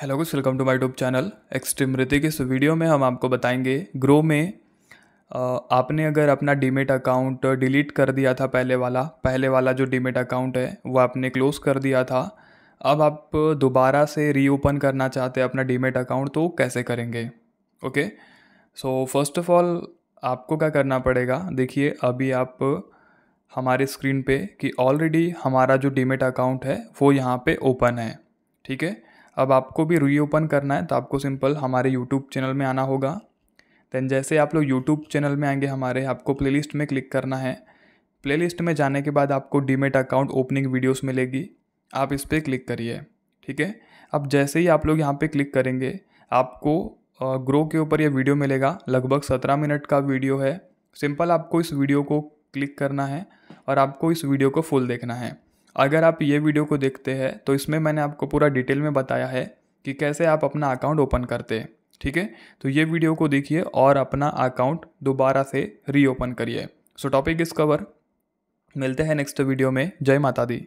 hello guys welcome to my tube channel extreme Hrithik इस वीडियो में हम आपको बताएंगे ग्रो में आपने अगर अपना डीमेट अकाउंट डिलीट कर दिया था पहले वाला पहले वाला जो डीमेट अकाउंट है वो आपने क्लोज़ कर दिया था अब आप दोबारा से रीओपन करना चाहते हैं अपना डीमेट अकाउंट तो कैसे करेंगे okay so first of all आपको क्या करना पड़ेगा देखिए अभी आप हमारे स्क्रीन पे कि ऑलरेडी हमारा जो डीमेट अकाउंट है वो यहाँ पे ओपन है ठीक है अब आपको भी रीओपन करना है तो आपको सिंपल हमारे यूट्यूब चैनल में आना होगा दैन जैसे आप लोग यूट्यूब चैनल में आएंगे हमारे आपको प्लेलिस्ट में क्लिक करना है प्लेलिस्ट में जाने के बाद आपको डीमेट अकाउंट ओपनिंग वीडियोस मिलेगी आप इस पर क्लिक करिए ठीक है अब जैसे ही आप लोग यहाँ पे क्लिक करेंगे आपको ग्रो के ऊपर यह वीडियो मिलेगा लगभग सत्रह मिनट का वीडियो है सिंपल आपको इस वीडियो को क्लिक करना है और आपको इस वीडियो को फुल देखना है अगर आप ये वीडियो को देखते हैं तो इसमें मैंने आपको पूरा डिटेल में बताया है कि कैसे आप अपना अकाउंट ओपन करते हैं ठीक है तो ये वीडियो को देखिए और अपना अकाउंट दोबारा से रीओपन करिए सो टॉपिक इस कवर मिलते हैं नेक्स्ट वीडियो में जय माता दी